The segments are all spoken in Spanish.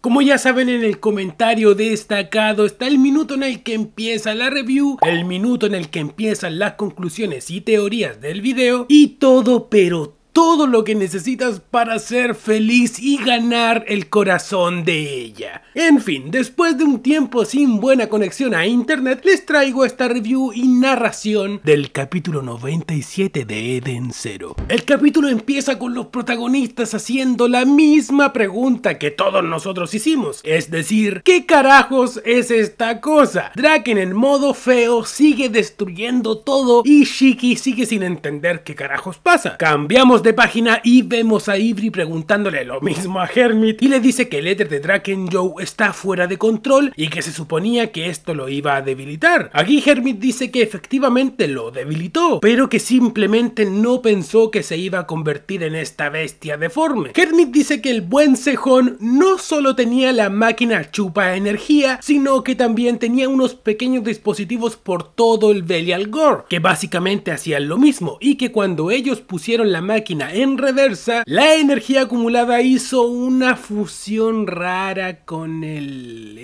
Como ya saben en el comentario destacado está el minuto en el que empieza la review, el minuto en el que empiezan las conclusiones y teorías del video y todo pero todo lo que necesitas para ser feliz y ganar el corazón de ella. En fin, después de un tiempo sin buena conexión a internet, les traigo esta review y narración del capítulo 97 de Eden Zero. El capítulo empieza con los protagonistas haciendo la misma pregunta que todos nosotros hicimos, es decir, ¿qué carajos es esta cosa? Draken en modo feo sigue destruyendo todo y Shiki sigue sin entender qué carajos pasa. Cambiamos de página y vemos a Ivry preguntándole lo mismo a Hermit y le dice que el éter de Draken Joe está fuera de control y que se suponía que esto lo iba a debilitar. Aquí Hermit dice que efectivamente lo debilitó, pero que simplemente no pensó que se iba a convertir en esta bestia deforme. Hermit dice que el buen cejón no solo tenía la máquina chupa energía, sino que también tenía unos pequeños dispositivos por todo el Belial Gore, que básicamente hacían lo mismo y que cuando ellos pusieron la máquina en reversa, la energía acumulada hizo una fusión rara con el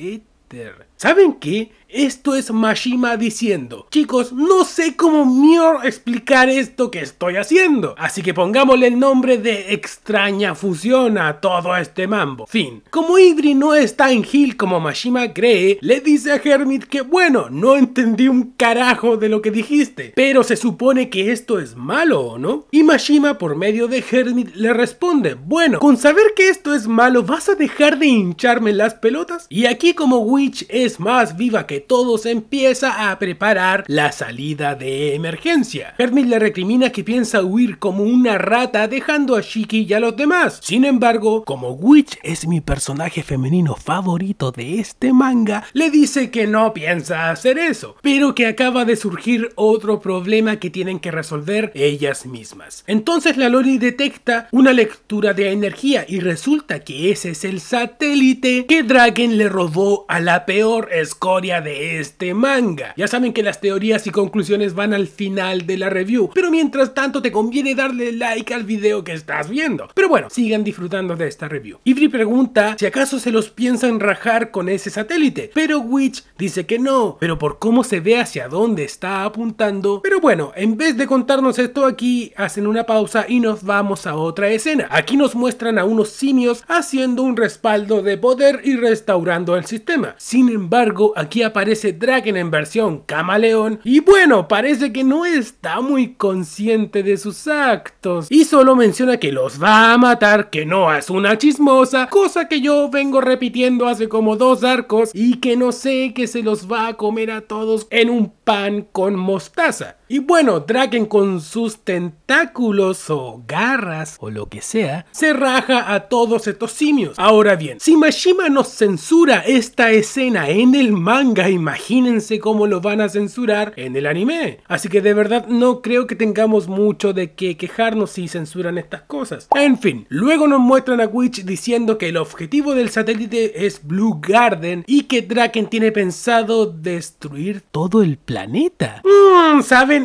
éter. ¿Saben qué? Esto es Mashima diciendo, chicos, no sé cómo mejor explicar esto que estoy haciendo, así que pongámosle el nombre de extraña fusión a todo este mambo. Fin. Como Idri no es tan gil como Mashima cree, le dice a Hermit que bueno, no entendí un carajo de lo que dijiste, pero se supone que esto es malo, ¿o no? Y Mashima por medio de Hermit le responde, bueno, con saber que esto es malo, ¿vas a dejar de hincharme las pelotas? Y aquí como Witch es más viva que todos, empieza a preparar la salida de emergencia. Hermit le recrimina que piensa huir como una rata dejando a Shiki y a los demás. Sin embargo, como Witch es mi personaje femenino favorito de este manga, le dice que no piensa hacer eso, pero que acaba de surgir otro problema que tienen que resolver ellas mismas. Entonces la Loli detecta una lectura de energía y resulta que ese es el satélite que Dragon le robó a la peor escoria de este manga. Ya saben que las teorías y conclusiones van al final de la review, pero mientras tanto te conviene darle like al video que estás viendo. Pero bueno, sigan disfrutando de esta review. Ivry pregunta si acaso se los piensan rajar con ese satélite, pero Witch dice que no, pero por cómo se ve hacia dónde está apuntando. Pero bueno, en vez de contarnos esto aquí, hacen una pausa y nos vamos a otra escena. Aquí nos muestran a unos simios haciendo un respaldo de poder y restaurando el sistema. Sin embargo, embargo, aquí aparece Draken en versión camaleón y bueno, parece que no está muy consciente de sus actos y solo menciona que los va a matar, que no es una chismosa, cosa que yo vengo repitiendo hace como dos arcos y que no sé que se los va a comer a todos en un pan con mostaza. Y bueno, Draken con sus tentáculos o garras o lo que sea, se raja a todos estos simios. Ahora bien, si Mashima nos censura esta escena en el manga, imagínense cómo lo van a censurar en el anime. Así que de verdad no creo que tengamos mucho de qué quejarnos si censuran estas cosas. En fin, luego nos muestran a Witch diciendo que el objetivo del satélite es Blue Garden y que Draken tiene pensado destruir todo el planeta. Mmm, ¿sabes?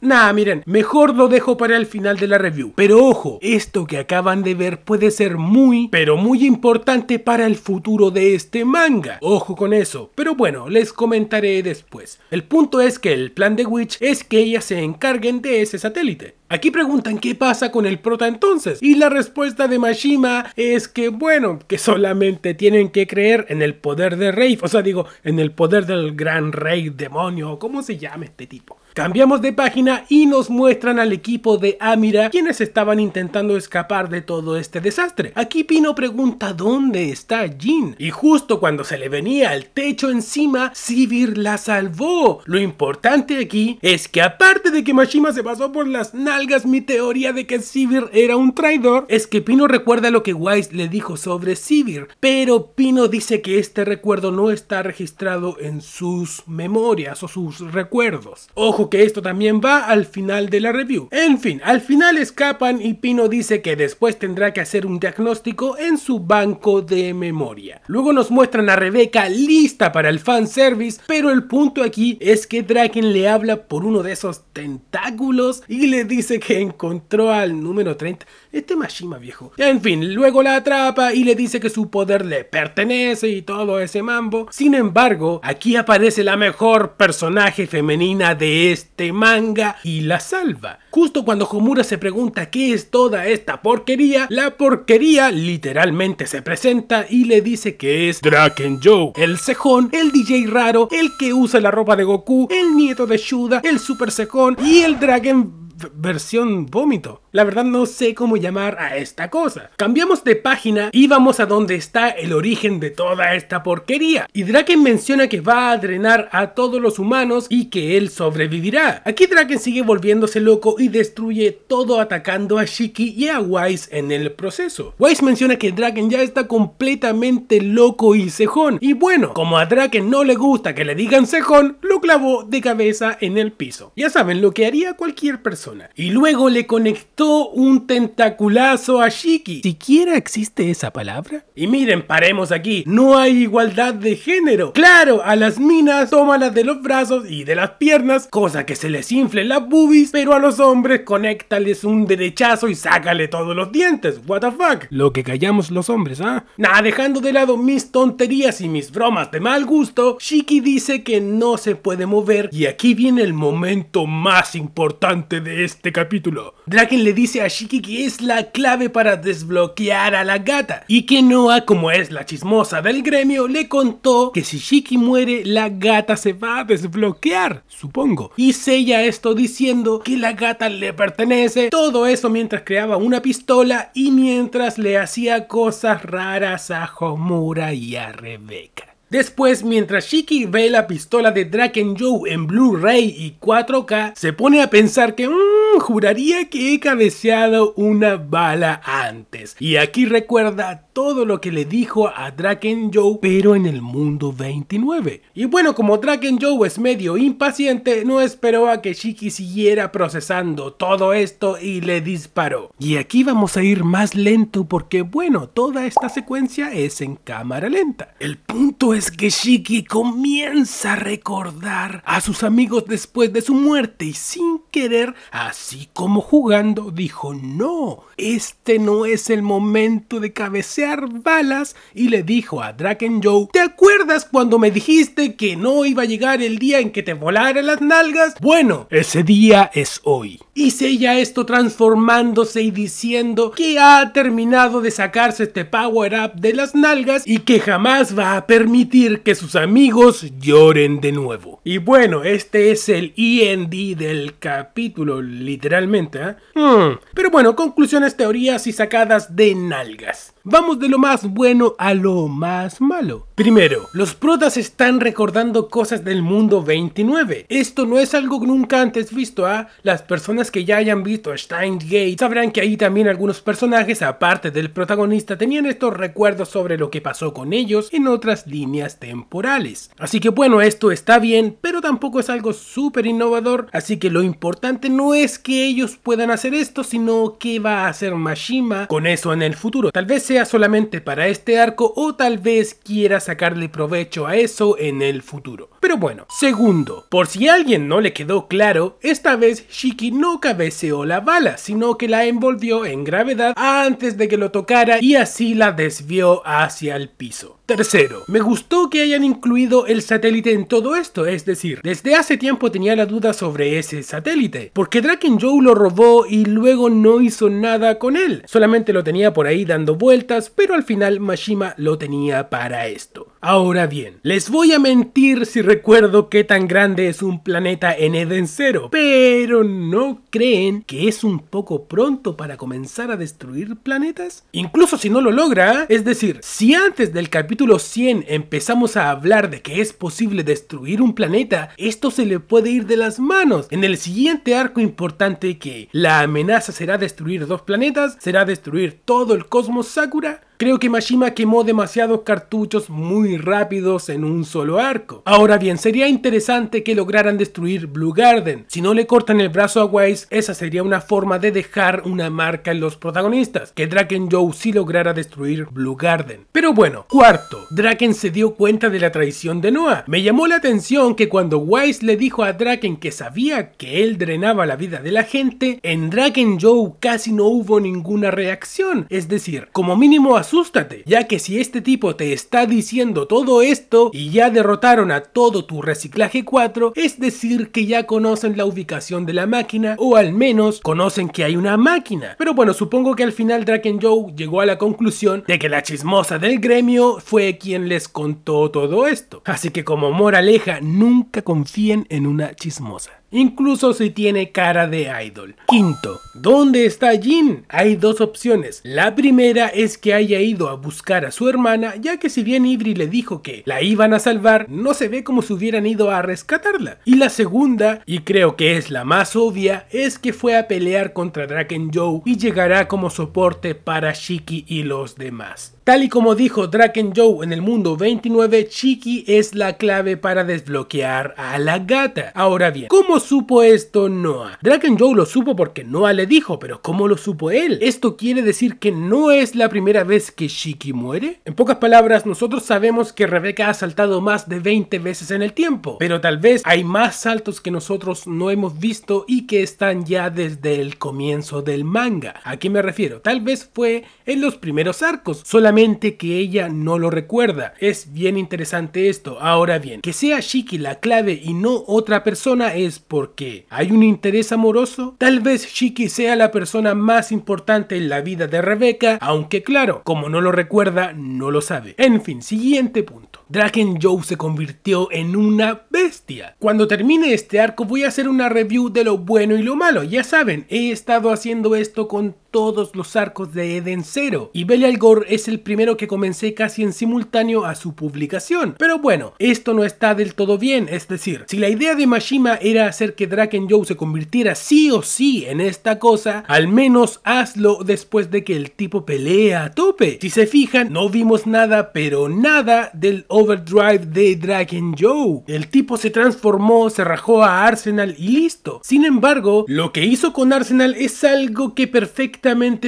nah, miren, mejor lo dejo para el final de la review. Pero ojo, esto que acaban de ver puede ser muy, pero muy importante para el futuro de este manga. Ojo con eso, pero bueno, les comentaré después. El punto es que el plan de Witch es que ellas se encarguen de ese satélite. Aquí preguntan qué pasa con el prota entonces. Y la respuesta de Mashima es que, bueno, que solamente tienen que creer en el poder de Rey, O sea, digo, en el poder del gran rey demonio, o como se llama este tipo. Cambiamos de página y nos muestran al equipo de Amira quienes estaban intentando escapar de todo este desastre. Aquí Pino pregunta dónde está Jin y justo cuando se le venía al techo encima, Sivir la salvó. Lo importante aquí es que aparte de que Mashima se pasó por las nalgas mi teoría de que Sivir era un traidor, es que Pino recuerda lo que Wise le dijo sobre Sivir, pero Pino dice que este recuerdo no está registrado en sus memorias o sus recuerdos. Ojo que esto también va al final de la review. En fin, al final escapan y Pino dice que después tendrá que hacer un diagnóstico en su banco de memoria. Luego nos muestran a Rebeca lista para el fanservice, pero el punto aquí es que Draken le habla por uno de esos tentáculos y le dice que encontró al número 30. Este Mashima viejo. En fin, luego la atrapa y le dice que su poder le pertenece y todo ese mambo. Sin embargo, aquí aparece la mejor personaje femenina de este manga y la salva. Justo cuando Homura se pregunta qué es toda esta porquería, la porquería literalmente se presenta y le dice que es Draken Joe, el cejón, el DJ raro, el que usa la ropa de Goku, el nieto de Shuda, el super cejón y el Dragon versión vómito. La verdad no sé cómo llamar a esta cosa. Cambiamos de página y vamos a donde está el origen de toda esta porquería. Y Draken menciona que va a drenar a todos los humanos y que él sobrevivirá. Aquí Draken sigue volviéndose loco y destruye todo atacando a Shiki y a Wise en el proceso. Wise menciona que Draken ya está completamente loco y cejón. Y bueno, como a Draken no le gusta que le digan cejón, lo clavó de cabeza en el piso. Ya saben lo que haría cualquier persona. Y luego le conectó un tentaculazo a Shiki. ¿Siquiera existe esa palabra? Y miren, paremos aquí. No hay igualdad de género. Claro, a las minas tómalas las de los brazos y de las piernas, cosa que se les infle las boobies, pero a los hombres conéctales un derechazo y sácale todos los dientes. What the fuck? Lo que callamos los hombres, ¿ah? dejando de lado mis tonterías y mis bromas de mal gusto, Shiki dice que no se puede mover y aquí viene el momento más importante de este capítulo. Draken le dice a Shiki que es la clave para desbloquear a la gata y que Noah, como es la chismosa del gremio, le contó que si Shiki muere, la gata se va a desbloquear, supongo. Y sella esto diciendo que la gata le pertenece, todo eso mientras creaba una pistola y mientras le hacía cosas raras a Homura y a Rebecca. Después, mientras Shiki ve la pistola de Draken Joe en Blu-ray y 4K, se pone a pensar que... Mm, juraría que he cabeceado una bala antes. Y aquí recuerda todo lo que le dijo a Draken Joe, pero en el mundo 29. Y bueno, como Draken Joe es medio impaciente, no esperó a que Shiki siguiera procesando todo esto y le disparó. Y aquí vamos a ir más lento porque bueno, toda esta secuencia es en cámara lenta. El punto es que Shiki comienza a recordar a sus amigos después de su muerte y sin querer hacer así como jugando, dijo, no, este no es el momento de cabecear balas y le dijo a Draken Joe, ¿te acuerdas cuando me dijiste que no iba a llegar el día en que te volaran las nalgas? Bueno, ese día es hoy. Y sella esto transformándose y diciendo que ha terminado de sacarse este power up de las nalgas y que jamás va a permitir que sus amigos lloren de nuevo. Y bueno, este es el END del capítulo literalmente. ¿eh? Hmm. Pero bueno, conclusiones, teorías y sacadas de nalgas. Vamos de lo más bueno a lo más malo. Primero, los protas están recordando cosas del mundo 29. Esto no es algo nunca antes visto, ¿ah? Las personas que ya hayan visto a sabrán que ahí también algunos personajes, aparte del protagonista, tenían estos recuerdos sobre lo que pasó con ellos en otras líneas temporales. Así que bueno, esto está bien, pero tampoco es algo súper innovador, así que lo importante no es que ellos puedan hacer esto, sino que va a hacer Mashima con eso en el futuro. Tal vez sea solamente para este arco o tal vez quiera sacarle provecho a eso en el futuro. Pero bueno, segundo, por si a alguien no le quedó claro, esta vez Shiki no cabeceó la bala, sino que la envolvió en gravedad antes de que lo tocara y así la desvió hacia el piso. Tercero, me gustó que hayan incluido el satélite en todo esto, es decir, desde hace tiempo tenía la duda sobre ese satélite, porque Draken Joe lo robó y luego no hizo nada con él, solamente lo tenía por ahí dando vueltas, pero al final Mashima lo tenía para esto. Ahora bien, les voy a mentir si recuerdo qué tan grande es un planeta en Eden pero ¿no creen que es un poco pronto para comenzar a destruir planetas? Incluso si no lo logra, es decir, si antes del capítulo 100 empezamos a hablar de que es posible destruir un planeta, esto se le puede ir de las manos. En el siguiente arco importante que la amenaza será destruir dos planetas, será destruir todo el cosmos Sakura, Creo que Mashima quemó demasiados cartuchos muy rápidos en un solo arco. Ahora bien, sería interesante que lograran destruir Blue Garden. Si no le cortan el brazo a Weiss, esa sería una forma de dejar una marca en los protagonistas, que Draken Joe sí lograra destruir Blue Garden. Pero bueno, cuarto, Draken se dio cuenta de la traición de Noah. Me llamó la atención que cuando Weiss le dijo a Draken que sabía que él drenaba la vida de la gente, en Draken Joe casi no hubo ninguna reacción. Es decir, como mínimo a asústate, ya que si este tipo te está diciendo todo esto y ya derrotaron a todo tu reciclaje 4, es decir que ya conocen la ubicación de la máquina o al menos conocen que hay una máquina. Pero bueno, supongo que al final Draken Joe llegó a la conclusión de que la chismosa del gremio fue quien les contó todo esto. Así que como moraleja, nunca confíen en una chismosa incluso si tiene cara de idol. Quinto, ¿dónde está Jin? Hay dos opciones. La primera es que haya ido a buscar a su hermana, ya que si bien Ibri le dijo que la iban a salvar, no se ve como si hubieran ido a rescatarla. Y la segunda, y creo que es la más obvia, es que fue a pelear contra Draken Joe y llegará como soporte para Shiki y los demás. Tal y como dijo Draken Joe en el mundo 29, Shiki es la clave para desbloquear a la gata. Ahora bien, ¿cómo supo esto Noah? Draken Joe lo supo porque Noah le dijo, pero ¿cómo lo supo él? ¿Esto quiere decir que no es la primera vez que Shiki muere? En pocas palabras, nosotros sabemos que Rebecca ha saltado más de 20 veces en el tiempo, pero tal vez hay más saltos que nosotros no hemos visto y que están ya desde el comienzo del manga. ¿A qué me refiero? Tal vez fue en los primeros arcos, solamente que ella no lo recuerda. Es bien interesante esto. Ahora bien, que sea Shiki la clave y no otra persona es porque hay un interés amoroso? Tal vez Shiki sea la persona más importante en la vida de Rebeca, aunque claro, como no lo recuerda, no lo sabe. En fin, siguiente punto. Draken Joe se convirtió en una bestia. Cuando termine este arco voy a hacer una review de lo bueno y lo malo. Ya saben, he estado haciendo esto con todos los arcos de Eden Zero y Belial Gore es el primero que comencé casi en simultáneo a su publicación. Pero bueno, esto no está del todo bien, es decir, si la idea de Mashima era hacer que Dragon Joe se convirtiera sí o sí en esta cosa, al menos hazlo después de que el tipo pelea a tope. Si se fijan, no vimos nada, pero nada del overdrive de Dragon Joe. El tipo se transformó, se rajó a Arsenal y listo. Sin embargo, lo que hizo con Arsenal es algo que perfectamente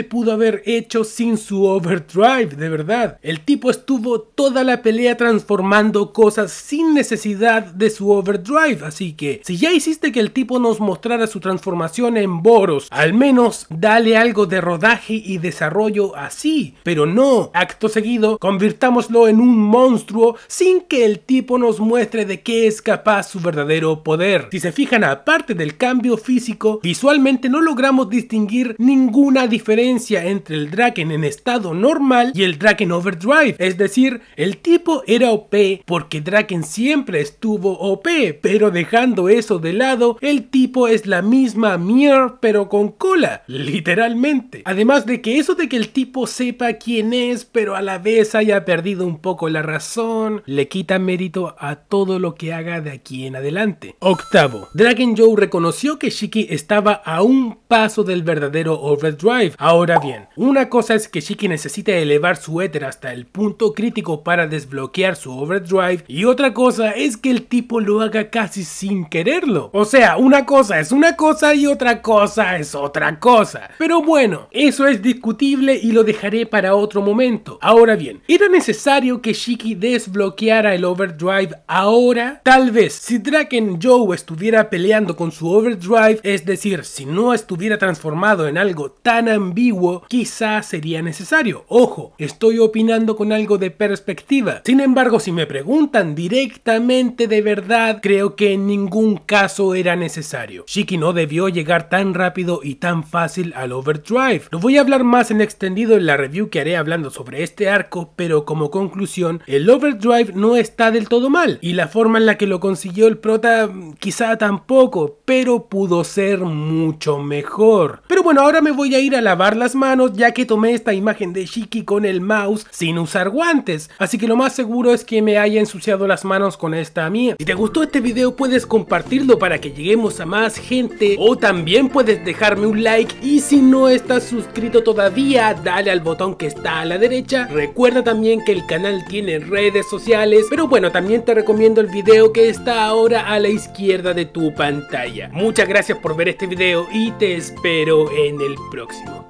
pudo haber hecho sin su overdrive, de verdad. El tipo estuvo toda la pelea transformando cosas sin necesidad de su overdrive, así que si ya hiciste que el tipo nos mostrara su transformación en Boros, al menos dale algo de rodaje y desarrollo así, pero no, acto seguido, convirtámoslo en un monstruo sin que el tipo nos muestre de qué es capaz su verdadero poder. Si se fijan, aparte del cambio físico, visualmente no logramos distinguir ninguna diferencia entre el Draken en estado normal y el Draken Overdrive, es decir, el tipo era OP porque Draken siempre estuvo OP, pero dejando eso de lado, el tipo es la misma Mier pero con cola, literalmente. Además de que eso de que el tipo sepa quién es pero a la vez haya perdido un poco la razón, le quita mérito a todo lo que haga de aquí en adelante. Octavo, Draken Joe reconoció que Shiki estaba a un paso del verdadero Overdrive Ahora bien, una cosa es que Shiki necesita elevar su éter hasta el punto crítico para desbloquear su Overdrive y otra cosa es que el tipo lo haga casi sin quererlo. O sea, una cosa es una cosa y otra cosa es otra cosa. Pero bueno, eso es discutible y lo dejaré para otro momento. Ahora bien, ¿era necesario que Shiki desbloqueara el Overdrive ahora? Tal vez, si Draken Joe estuviera peleando con su Overdrive, es decir, si no estuviera transformado en algo tan ambiguo quizá sería necesario. Ojo, estoy opinando con algo de perspectiva. Sin embargo, si me preguntan directamente de verdad, creo que en ningún caso era necesario. Shiki no debió llegar tan rápido y tan fácil al Overdrive. Lo voy a hablar más en extendido en la review que haré hablando sobre este arco, pero como conclusión, el Overdrive no está del todo mal y la forma en la que lo consiguió el prota quizá tampoco, pero pudo ser mucho mejor. Pero bueno, ahora me voy a ir a lavar las manos ya que tomé esta imagen de Shiki con el mouse sin usar guantes, así que lo más seguro es que me haya ensuciado las manos con esta mía. Si te gustó este video puedes compartirlo para que lleguemos a más gente o también puedes dejarme un like y si no estás suscrito todavía dale al botón que está a la derecha. Recuerda también que el canal tiene redes sociales, pero bueno también te recomiendo el video que está ahora a la izquierda de tu pantalla. Muchas gracias por ver este video y te espero en el próximo. you.